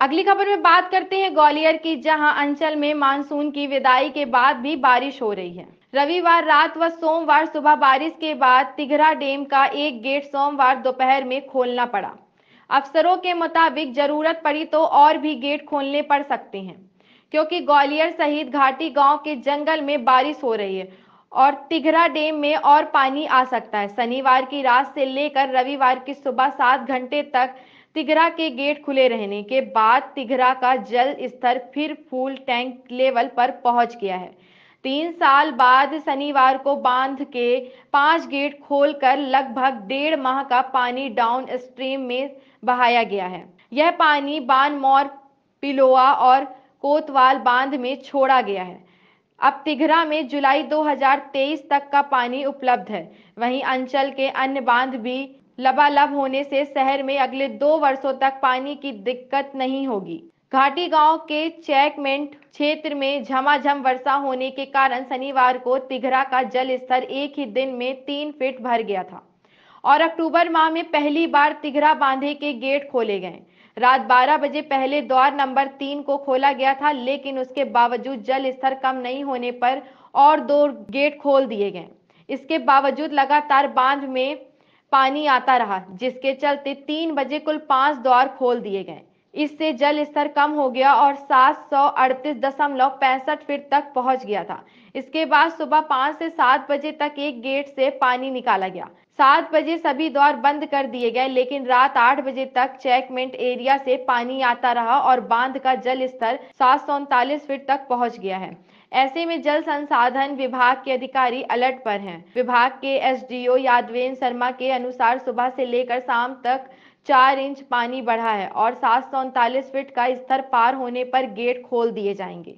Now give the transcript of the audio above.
अगली खबर में बात करते हैं ग्वालियर की जहां अंचल में मानसून की विदाई के बाद भी बारिश हो रही है रविवार रात व सोमवार सुबह बारिश के बाद तिघरा डैम का एक गेट सोमवार दोपहर में खोलना पड़ा अफसरों के मुताबिक जरूरत पड़ी तो और भी गेट खोलने पड़ सकते हैं क्योंकि ग्वालियर सहित घाटी गांव के जंगल में बारिश हो रही है और तिघरा डैम में और पानी आ सकता है शनिवार की रात से लेकर रविवार की सुबह सात घंटे तक तिगरा के गेट खुले रहने के बाद तिगरा का जल स्तर फिर फूल टैंक लेवल पर पहुंच गया है तीन साल बाद शनिवार को बांध के पांच गेट खोलकर लगभग डेढ़ माह का पानी डाउन स्ट्रीम में बहाया गया है यह पानी बानमौर पिलोआ और कोतवाल बांध में छोड़ा गया है अब तिघरा में जुलाई 2023 तक का पानी उपलब्ध है वहीं अंचल के अन्य बांध भी लबालब होने से शहर में अगले दो वर्षों तक पानी की दिक्कत नहीं होगी घाटी गांव के चेकमेंट क्षेत्र में झमाझम वर्षा होने के कारण शनिवार को तिघरा का जल स्तर एक ही दिन में तीन फीट भर गया था और अक्टूबर माह में पहली बार तिघरा बांधे के गेट खोले गए रात 12 बजे पहले द्वार नंबर तीन को खोला गया था लेकिन उसके बावजूद जल स्तर कम नहीं होने पर और दो गेट खोल दिए गए इसके बावजूद लगातार बांध में पानी आता रहा जिसके चलते तीन बजे कुल पांच द्वार खोल दिए गए इससे जल स्तर कम हो गया और सात सौ अड़तीस दशमलव पैंसठ फीट तक पहुंच गया था इसके बाद सुबह पाँच से सात बजे तक एक गेट से पानी निकाला गया सात बजे सभी द्वार बंद कर दिए गए लेकिन रात आठ बजे तक चेकमेंट एरिया से पानी आता रहा और बांध का जल स्तर सात सौ उनतालीस फीट तक पहुंच गया है ऐसे में जल संसाधन विभाग के अधिकारी अलर्ट पर हैं। विभाग के एसडीओ यादवेन शर्मा के अनुसार सुबह से लेकर शाम तक चार इंच पानी बढ़ा है और सात सौ उनतालीस फीट का स्तर पार होने पर गेट खोल दिए जाएंगे